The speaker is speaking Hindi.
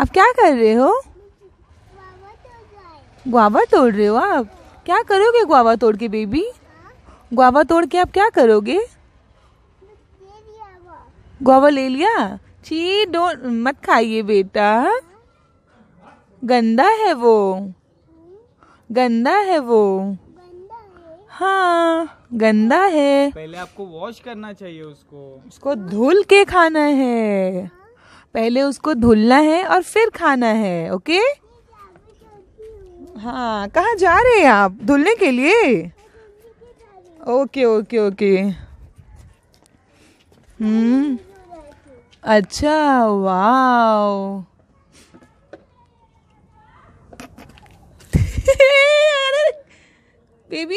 आप क्या कर रहे हो गुआवा तोड़ रहे हो आप क्या करोगे गुआवा तोड़ के बेबी गुआवा तोड़ के आप क्या करोगे गुआवा ले लिया ची डो मत खाइए बेटा गंदा है वो गंदा है वो हाँ गंदा है पहले आपको वॉश करना चाहिए उसको उसको धुल के खाना है पहले उसको धुलना है और फिर खाना है ओके हाँ कहाँ जा रहे हैं आप धुलने के लिए ओके ओके ओके हम्म अच्छा वाओ बेबी